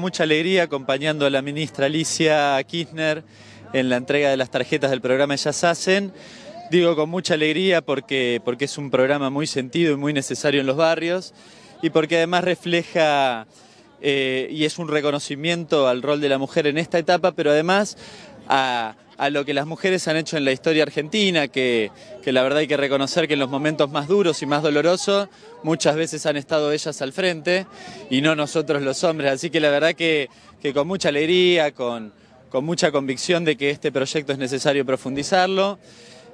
mucha alegría acompañando a la ministra Alicia Kirchner en la entrega de las tarjetas del programa Ellas Hacen. Digo con mucha alegría porque, porque es un programa muy sentido y muy necesario en los barrios y porque además refleja eh, y es un reconocimiento al rol de la mujer en esta etapa, pero además a, lo que las mujeres han hecho en la historia argentina, que, la verdad hay que reconocer que en los momentos más duros y más dolorosos muchas veces han estado ellas al frente y no nosotros los hombres. Así que la verdad que, con mucha alegría, con, mucha convicción de que este proyecto es necesario profundizarlo.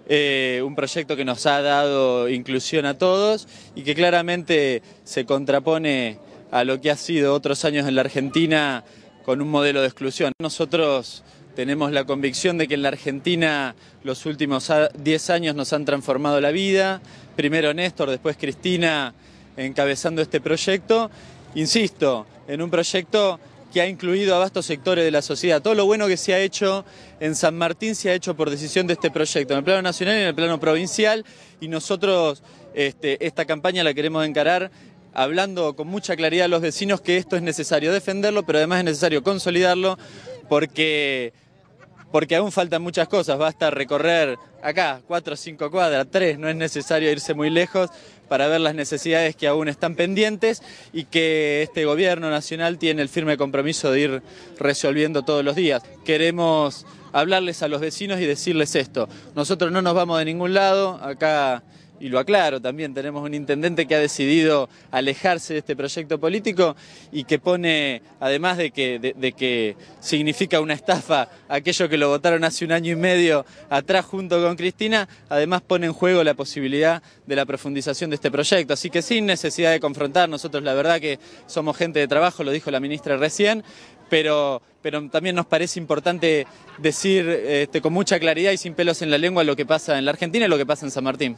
Eh, un proyecto que nos ha dado inclusión a todos y que claramente se contrapone a lo que ha sido otros años en la Argentina con un modelo de exclusión. Nosotros tenemos la convicción de que en la Argentina los últimos 10 años nos han transformado la vida. Primero Néstor, después Cristina encabezando este proyecto. Insisto, en un proyecto que ha incluido a vastos sectores de la sociedad. Todo lo bueno que se ha hecho en San Martín se ha hecho por decisión de este proyecto, en el plano nacional y en el plano provincial, y nosotros este, esta campaña la queremos encarar hablando con mucha claridad a los vecinos que esto es necesario defenderlo, pero además es necesario consolidarlo, porque porque aún faltan muchas cosas. Basta recorrer acá cuatro o cinco cuadras, tres, no es necesario irse muy lejos para ver las necesidades que aún están pendientes y que este gobierno nacional tiene el firme compromiso de ir resolviendo todos los días. Queremos hablarles a los vecinos y decirles esto. Nosotros no nos vamos de ningún lado, acá y lo aclaro también, tenemos un intendente que ha decidido alejarse de este proyecto político y que pone, además de que, significa una estafa aquello que lo votaron hace un año y medio atrás junto con Cristina, además pone en juego la posibilidad de la profundización de este proyecto. Así que sin necesidad de confrontar, nosotros la verdad que somos gente de trabajo, lo dijo la ministra recién, pero, también nos parece importante decir este, con mucha claridad y sin pelos en la lengua lo que pasa en la Argentina y lo que pasa en San Martín.